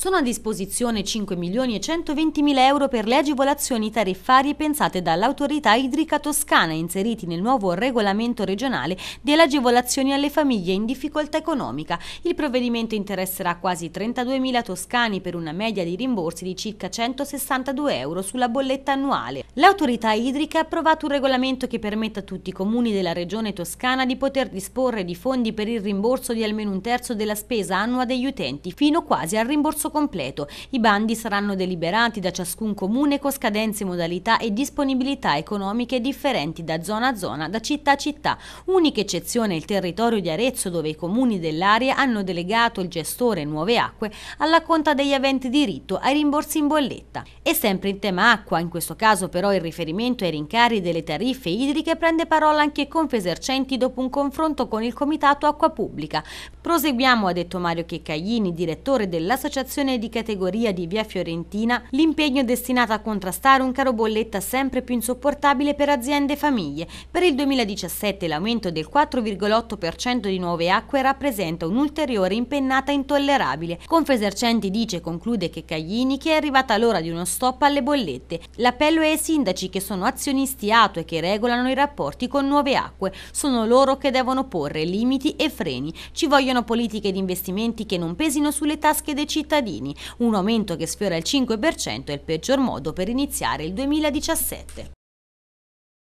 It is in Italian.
Sono a disposizione 5 milioni e 120 mila euro per le agevolazioni tariffarie pensate dall'autorità idrica toscana inseriti nel nuovo regolamento regionale delle agevolazioni alle famiglie in difficoltà economica. Il provvedimento interesserà quasi 32 mila toscani per una media di rimborsi di circa 162 euro sulla bolletta annuale. L'autorità idrica ha approvato un regolamento che permette a tutti i comuni della regione toscana di poter disporre di fondi per il rimborso di almeno un terzo della spesa annua degli utenti, fino quasi al rimborso concorso completo. I bandi saranno deliberati da ciascun comune con scadenze, modalità e disponibilità economiche differenti da zona a zona, da città a città. Unica eccezione è il territorio di Arezzo dove i comuni dell'area hanno delegato il gestore Nuove Acque alla conta degli aventi diritto ai rimborsi in bolletta. E sempre in tema acqua, in questo caso però il riferimento ai rincari delle tariffe idriche prende parola anche Confesercenti dopo un confronto con il Comitato Acqua Pubblica. Proseguiamo, ha detto Mario Checcaglini, direttore dell'Associazione promozione di categoria di Via Fiorentina l'impegno destinato a contrastare un caro bolletta sempre più insopportabile per aziende e famiglie. Per il 2017 l'aumento del 4,8% di nuove acque rappresenta un'ulteriore impennata intollerabile. Confesercenti dice e conclude che Caglini che è arrivata l'ora di uno stop alle bollette. L'appello è ai sindaci che sono azionisti ATO che regolano i rapporti con nuove acque. Sono loro che devono porre limiti e freni. Ci vogliono politiche di investimenti che non pesino sulle tasche dei cittadini cittadini, un aumento che sfiora il 5% è il peggior modo per iniziare il 2017.